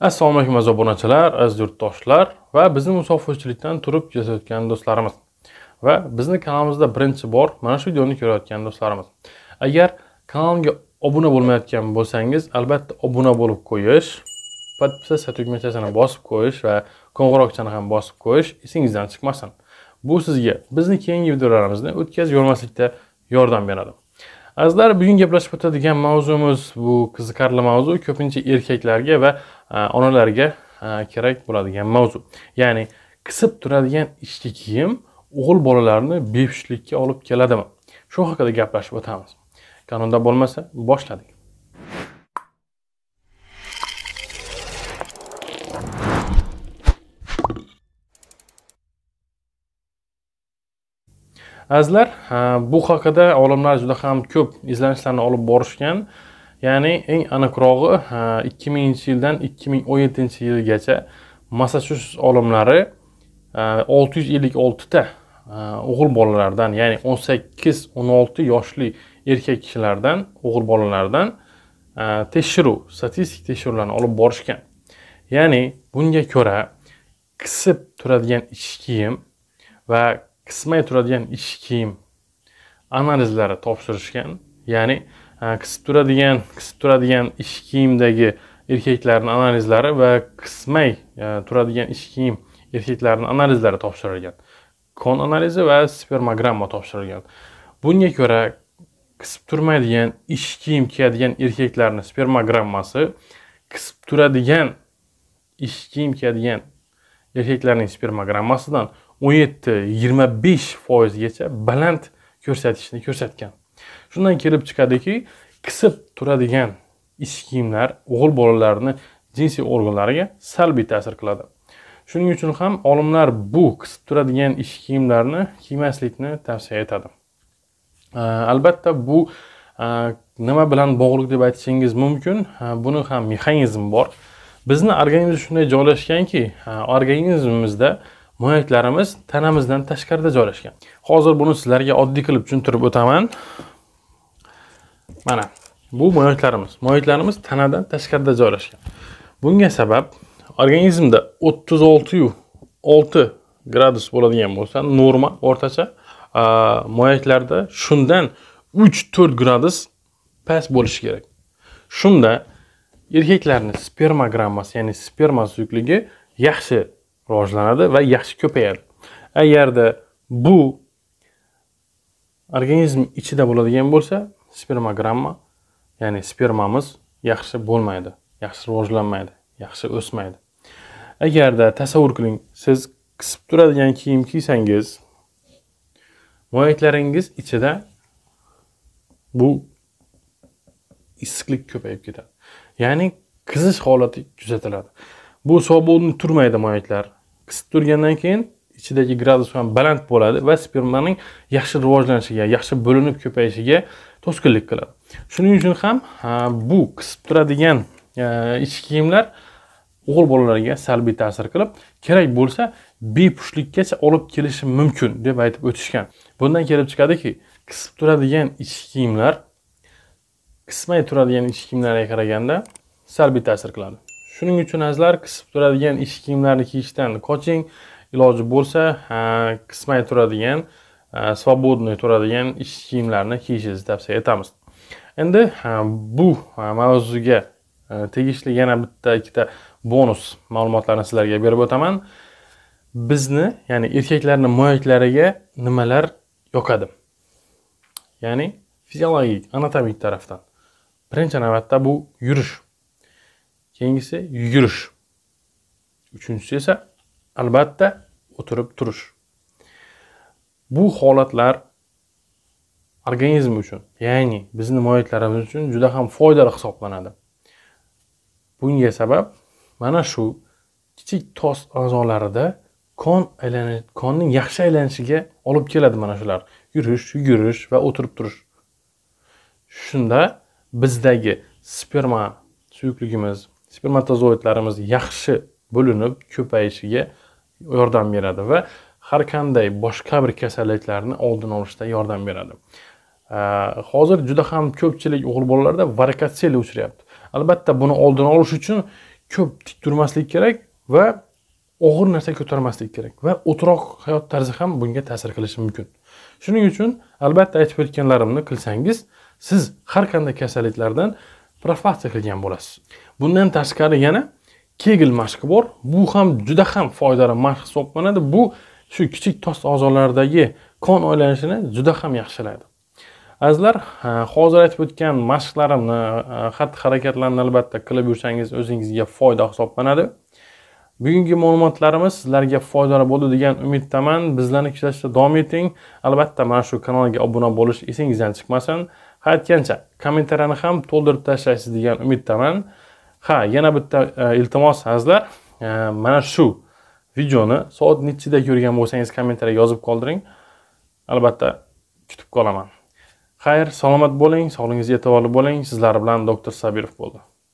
assalomu alaykum aziz obunachilar aziz yurtdoshlar va bizni musofirchilikdan turib kuzatayotgan do'stlarimiz va bizni kanalimizda birinchi bor mana shu videoni ko'rayotgan do'stlarimiz agar kanalimga obuna bo'lmayotgan bo'lsangiz albatta obuna bo'lib qo'yish подписаться tugmachasini bosib qo'yish va qo'ng'iroqchani ham bosib qo'yish esingizdan chiqmasin bu sizga bizni keyingi videolarimizni o'tkazib yubormaslikda yordam beradi azizlar bugun gaplashib o'tadigan mavzuimiz bu qiziqarli mavzu ko'pincha erkaklarga va e, onalarga e, kerak bo'ladigan mavzu ya'ni qisib turadigan ichki kiyim o'g'il bolalarni bepushtlikka olib keladimi shu haqida gaplashib o'tamiz kanunda bo'lmasa boshladik azizlar bu haqida olimlar juda ham ko'p izlanishlarni olib borishgan ya'ni eng aniqrog'i ikki minginchi yildan ikki ming o'n yettinchi yilgacha massachusets olimlari olti yuz ellik oltita o'g'il bolalardan ya'ni o'n sakkiz o'n olti yoshli erkak kishilardan o'g'il bolalardan tekshiruv statistik tekshiruvlarni olib borishgan ya'ni bunga ko'ra qisib turadigan ichki kiyim va qismay turadigan ichki kiyim analizlari topshirishgan ya'ni e, qisib turadigan qisib turadigan ichki kiyimdagi erkaklarni analizlari va qismay e, turadigan ichki kiyim erkaklarni analizlari topshirilgan kon analizi va spermogramma topshirilgan bunga ko'ra qisib turmaydigan ichki kiyim kiyadigan erkaklarni spermogrammasi qisib turadigan ichki kiyim kiyadigan erkaklarning spermogrammasidan o'n yetti yigirma besh foizgacha baland ko'rsatishni ko'rsatgan shundan kelib chiqadiki qisib turadigan ish kiyimlar o'g'il bolalarni jinsiy organlariga salbiy ta'sir qiladi shuning uchun ham olimlar bu qisib turadigan ish kiyimlarni kiymaslikni tavsiya etadi albatta bu nima bilan bog'liq deb aytishingiz mumkin buni ham mexanizm bor bizni organizmimiz shunday joylashganki organizmimizda moyaklarimiz tanamizdan tashqarida joylashgan hozir buni sizlarga oddiy qilib tushuntirib o'taman mana bu moyaklarimiz moyaklarimiz tanadan tashqarida joylashgan bunga sabab organizmda o'ttiz oltiyu olti gradus bo'ladigan bo'lsa norma o'rtacha moyaklarda shundan uch to'rt gradus past bo'lishi kerak shunda erkaklarni spermagrammasi ya'ni sperma suyuqligi yaxshi rivojlanadi va yaxshi ko'payadi agarda bu organizm ichida bo'ladigan bo'lsa spermogramma ya'ni spermamiz yaxshi bo'lmaydi yaxshi rivojlanmaydi yaxshi o'smaydi agarda tasavvur qiling siz qisib turadigan kiyim kiysangiz moyaklaringiz ichida bu issiqlik ko'payib ketadi ya'ni qizish holati kuzatiladi bu sovunni turmaydi moyaklar qisib turgandan keyin ichidagi gradus ham baland bo'ladi va spermaning yaxshi rivojlanishiga yaxshi bo'linib ko'payishiga to'sqinlik qiladi shuning uchun ham bu qisib turadigan e, ichki kiyimlar o'g'il bolalarga salbiy ta'sir qilib kerak bo'lsa bepushtlikkacha olib kelishi mumkin deb aytib o'tishgan bundan kelib chiqadiki qisib turadigan ichki kiyimlar qismay turadigan ichki kiyimlarga qaraganda salbiy ta'sir qiladi shuning uchun azizlar qisib turadigan ish kiyimlarni kiyishdan qoching iloji bo'lsa qismay turadigan свободный turadigan ish kiyimlarni kiyishingizni tavsiya etamiz endi bu mavzuga tegishli yana bitta ikkita bonus ma'lumotlarni sizlarga berib o'taman bizni ya'ni erkaklarni moyaklariga nimalar yoqadi ya'ni fiziologik anatomik tarafdan birinchi navbatda bu yurish keyingisi yugurish uchinchisi esa albatta o'tirib turish bu holatlar organizm uchun ya'ni bizni moyitlarimiz uchun juda ham foydali hisoblanadi bunga sabab mana shu kichik tos a'zolarida kon aylani konning yaxshi aylanishiga olib keladi mana shular yurish yugurish va o'tirib turish shunda bizdagi sperma suyuqligimiz spermatozoidlarimiz yaxshi bo'linib ko'payishiga yordam beradi va har qanday boshqa bir kasalliklarni oldini olishda yordam beradi hozir juda ham ko'pchilik o'g'il bolalarda varikatseliya uchrayapti albatta buni oldini olish uchun ko'p tik turmaslik kerak va og'ir narsa ko'tarmaslik kerak va o'tiroq hayot tarzi ham bunga ta'sir qilishi mumkin shuning uchun albatta aytib o'tganlarimni qilsangiz siz har qanday kasalliklardan profilaktika qilgan bo'lasiz bundan tashqari yana kegl mashqi bor bu ham juda ham foydali mashq hisoblanadi bu shu kichik tos a'zolaridagi qon aylanishini juda ham yaxshilaydi azizlar hozir aytib o'tgan mashqlarimni xatti harakatlarni albatta qilib yursangiz o'zingizga foyda hisoblanadi bugungi ma'lumotlarimiz sizlarga foydali bo'ldi degan umiddaman bizlarni kuzatishda davom eting albatta mana shu kanalga obuna bo'lish esingizdan chiqmasin aytgancha kommentariyani ham to'ldirib tashlaysiz degan umiddaman. Ha, yana bitta e, iltimos azizlar e, mana shu videoni soat nechida ko'rgan bo'lsangiz kommentariya yozib qoldiring. Albatta kutib qolaman. Xayr, salomat bo'ling, sog'lig'ingizga e'tiborli bo'ling. Sizlar bilan doktor Sabirov bo'ldi.